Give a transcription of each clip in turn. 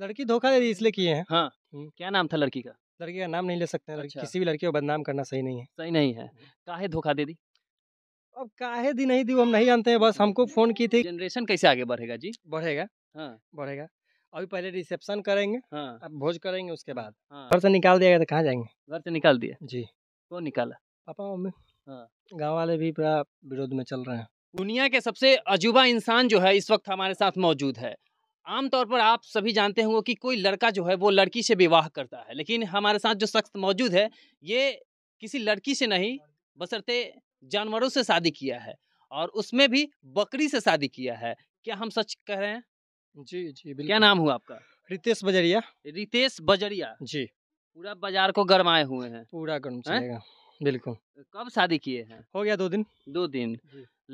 लड़की धोखा दे दी इसलिए किए हैं हाँ क्या नाम था लड़की का लड़की का नाम नहीं ले सकते अच्छा। किसी भी लड़की को बदनाम करना सही नहीं है सही नहीं है काहे धोखा दे दी अब काहे दी नहीं दी वो हम नहीं जानते हैं बस हमको फोन की थी जनरेशन कैसे आगे बढ़ेगा जी बढ़ेगा हाँ बढ़ेगा अभी पहले रिसेप्शन करेंगे हाँ अब भोज करेंगे उसके बाद हाँ। घर से निकाल दिया गया तो कहाँ जाएंगे घर से निकाल दिया जी कौन निकाला पापा मम्मी हाँ गाँव वाले भी पूरा विरोध में चल रहे हैं दुनिया के सबसे अजूबा इंसान जो है इस वक्त हमारे साथ मौजूद है आमतौर पर आप सभी जानते होंगे कि कोई लड़का जो है वो लड़की से विवाह करता है लेकिन हमारे साथ जो शख्स मौजूद है ये किसी लड़की से नहीं बसरते जानवरों से शादी किया है और उसमें भी बकरी से शादी किया है क्या हम सच कह रहे हैं जी जी बिल्कुल क्या नाम हुआ आपका रितेश बजरिया रितेश बजरिया जी पूरा बाजार को गरमाए हुए हैं पूरा गर्म चलेगा बिल्कुल कब शादी किए हैं हो गया दो दिन दो दिन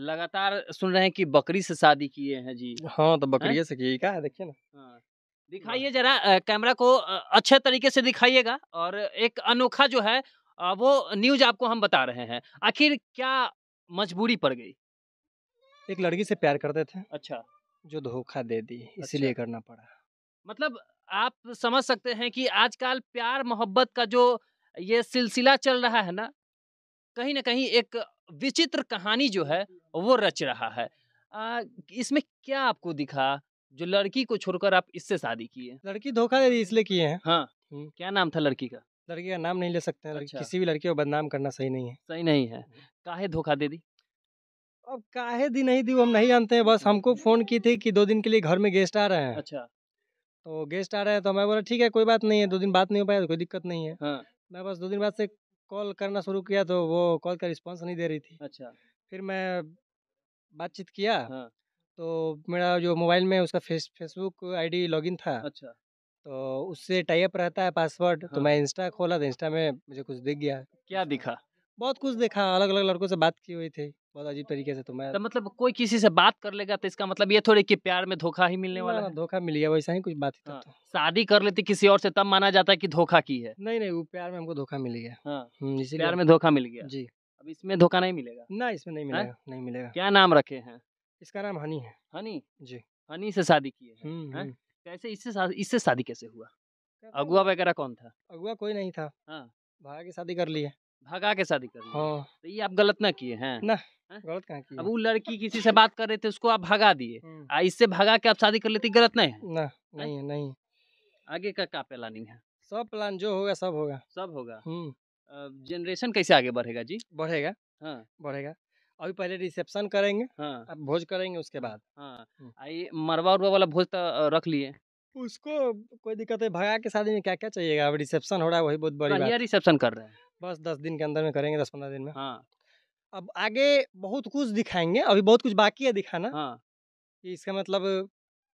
लगातार सुन रहे हैं कि बकरी से शादी किए हैं जी हाँ तो बकरी से किए है देखिए ना हाँ। हाँ। दिखाइए जरा कैमरा को अच्छे तरीके से दिखाइएगा और एक अनोखा जो है वो न्यूज आपको हम बता रहे हैं आखिर क्या मजबूरी पड़ गई एक लड़की से प्यार करते थे अच्छा जो धोखा दे दी अच्छा। इसीलिए अच्छा। करना पड़ा मतलब आप समझ सकते हैं कि आजकल प्यार मोहब्बत का जो ये सिलसिला चल रहा है ना कहीं ना कहीं एक विचित्र कहानी जो है वो रच रहा है आ, इसमें क्या आपको दिखा जो लड़की को छोड़कर आप इससे शादी किए लड़की धोखा दे दी इसलिए किए हैं हाँ क्या नाम था लड़की का लड़की का नाम नहीं ले सकते अच्छा। किसी भी लड़की को बदनाम करना सही नहीं है सही नहीं है काहे धोखा दे दी अब काहे दी नहीं दी वो हम नहीं जानते हैं बस हमको फोन की थी कि दो दिन के लिए घर में गेस्ट आ रहे हैं अच्छा तो गेस्ट आ रहे हैं तो मैं बोला ठीक है कोई बात नहीं है दो दिन बात नहीं हो पाया तो कोई दिक्कत नहीं है हाँ। मैं बस दो दिन बाद से कॉल करना शुरू किया तो वो कॉल का रिस्पांस नहीं दे रही थी अच्छा फिर मैं बातचीत किया हाँ। तो मेरा जो मोबाइल में उसका फेस फेसबुक आईडी लॉगिन था अच्छा तो उससे टाइप रहता है पासवर्ड तो हाँ। तो मैं इंस्टा खोला तो इंस्टा में मुझे कुछ दिख गया क्या दिखा बहुत कुछ देखा अलग अलग लड़कों से बात की हुई थी बहुत अजीब तरीके से तो मैं तो मतलब कोई किसी से बात कर लेगा तो इसका मतलब ये थोड़ी कि प्यार में धोखा ही मिलने वाला है धोखा मिल गया वैसा ही कुछ बात ही हाँ। तो शादी कर लेती किसी और से तब माना जाता है कि धोखा की है नहीं नहीं वो प्यार में हमको धोखा मिल गया हाँ। हम्म, प्यार में धोखा मिल गया जी अब इसमें धोखा नहीं मिलेगा ना इसमें नहीं मिलेगा नहीं मिलेगा क्या नाम रखे है इसका नाम हनी है हनी जी हनी से शादी की है कैसे इससे इससे शादी कैसे हुआ अगुआ वगैरह कौन था अगुआ कोई नहीं था हाँ। भाई की शादी कर ली है भगा के शादी कर हाँ। तो ये आप गलत ना किए हैं ना है? गलत कहाँ किए अब वो लड़की किसी से बात कर रहे थे उसको आप भगा दिए इससे भगा के आप शादी कर लेती गलत नहीं है ना नहीं है नहीं आगे का क्या प्लानिंग है सब प्लान जो होगा सब होगा सब होगा जनरेशन कैसे आगे बढ़ेगा जी बढ़ेगा हाँ बढ़ेगा अभी पहले रिसेप्शन करेंगे हाँ भोज करेंगे उसके हाँ, बाद हाँ मरवा उरवा वाला भोज तो रख लिए उसको कोई दिक्कत है भगा के शादी में क्या क्या चाहिएगा अब रिसेप्शन हो रहा है वही बहुत बड़ी हाँ, बात रिसेप्शन कर रहे हैं बस दस दिन के अंदर में करेंगे दस पंद्रह दिन में हाँ अब आगे बहुत कुछ दिखाएंगे अभी बहुत कुछ बाकी है दिखाना हाँ इसका मतलब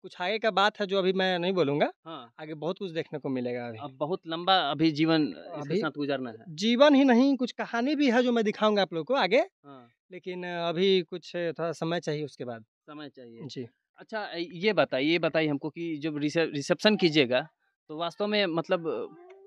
कुछ आगे का बात है जो अभी मैं नहीं बोलूंगा हाँ आगे बहुत कुछ देखने को मिलेगा अभी अब बहुत लंबा अभी जीवन अभी साथ गुजरना है जीवन ही नहीं कुछ कहानी भी है जो मैं दिखाऊंगा आप लोग को आगे हाँ। लेकिन अभी कुछ थोड़ा समय चाहिए उसके बाद समय चाहिए जी अच्छा ये बताइए ये बताइए हमको कि जब रिसेप्शन कीजिएगा तो वास्तव में मतलब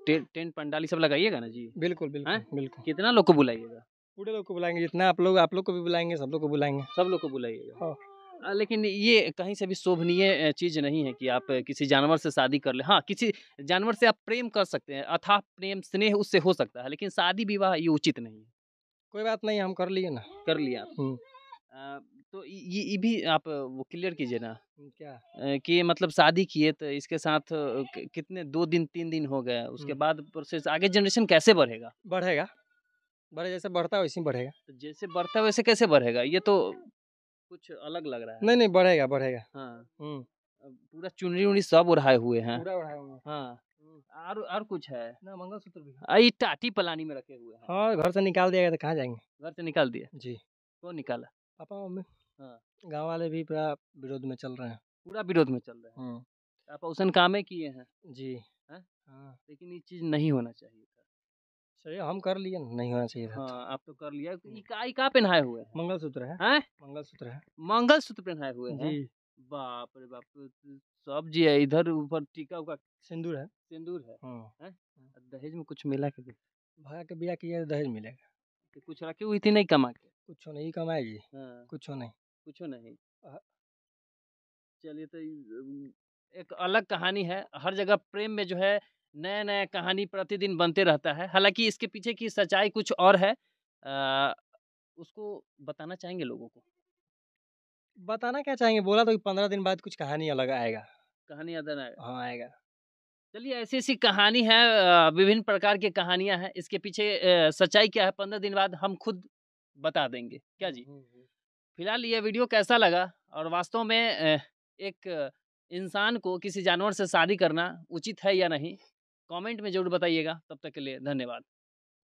टेंट पंडाली सब लगाइएगा ना जी बिल्कुल बिल्कुल बिल्कुल कितना लोग को बुलाइएगा पूरे लोग को बुलाएंगे जितना आप लोग आप लोग को भी बुलाएंगे सब लोग को बुलाएंगे सब लोग को बुलाइएगा हाँ। लेकिन ये कहीं से भी शोभनीय चीज नहीं है कि आप किसी जानवर से शादी कर ले हाँ किसी जानवर से आप प्रेम कर सकते हैं अथा प्रेम स्नेह उससे हो सकता है लेकिन शादी विवाह ये उचित नहीं है कोई बात नहीं हम कर लिए ना कर लिया हम्म। तो ये भी आप वो क्लियर कीजिए ना क्या कि मतलब शादी किए तो इसके साथ कितने दो दिन तीन दिन हो गए उसके बाद प्रोसेस आगे जनरेशन कैसे बढ़ेगा बढ़ेगा बढ़े जैसे बढ़ता है वैसे बढ़ेगा तो जैसे बढ़ता है वैसे कैसे बढ़ेगा ये तो कुछ अलग लग रहा है नहीं नहीं बढ़ेगा बढ़ेगा हाँ पूरा चुनरी उनरी सब उड़ाए हुए हैं पूरा हाँ। और और कुछ है ना मंगलसूत्र भी ये टाटी पलानी में रखे हुए हैं हाँ घर से निकाल दिया गया तो कहाँ जाएंगे घर से निकाल दिया जी कौन निकाला पापा मम्मी हाँ। गांव वाले भी पूरा विरोध में चल रहे हैं पूरा विरोध में चल रहे हैं हाँ। आप उसन कामे किए हैं जी हाँ लेकिन ये चीज़ नहीं होना चाहिए था सही हम कर लिए नहीं होना चाहिए था हाँ आप तो कर लिया हाँ। इकाई का पहनाए हुए मंगल सूत्र है मंगल सूत्र है मंगल सूत्र पहनाए हुए हैं बाप रे बाप तो, तो सब जी है इधर ऊपर टीका उका सिंदूर है सिंदूर है हैं दहेज में कुछ मिला के भागा के बिया किया तो दहेज मिलेगा कुछ रखी हुई थी नहीं कमा के कुछ नहीं कमाएगी कुछ नहीं कुछ नहीं चलिए तो एक अलग कहानी है हर जगह प्रेम में जो है नया नया कहानी प्रतिदिन बनते रहता है हालांकि इसके पीछे की सच्चाई कुछ और है आ, उसको बताना चाहेंगे लोगों को बताना क्या चाहेंगे बोला तो पंद्रह दिन बाद कुछ कहानी अलग आएगा कहानी अलग आएगा हाँ आएगा चलिए ऐसी ऐसी कहानी है विभिन्न प्रकार की कहानियां हैं इसके पीछे सच्चाई क्या है पंद्रह दिन बाद हम खुद बता देंगे क्या हम्म, जी हम्म, हम्म। फिलहाल ये वीडियो कैसा लगा और वास्तव में एक इंसान को किसी जानवर से शादी करना उचित है या नहीं कमेंट में ज़रूर बताइएगा तब तक के लिए धन्यवाद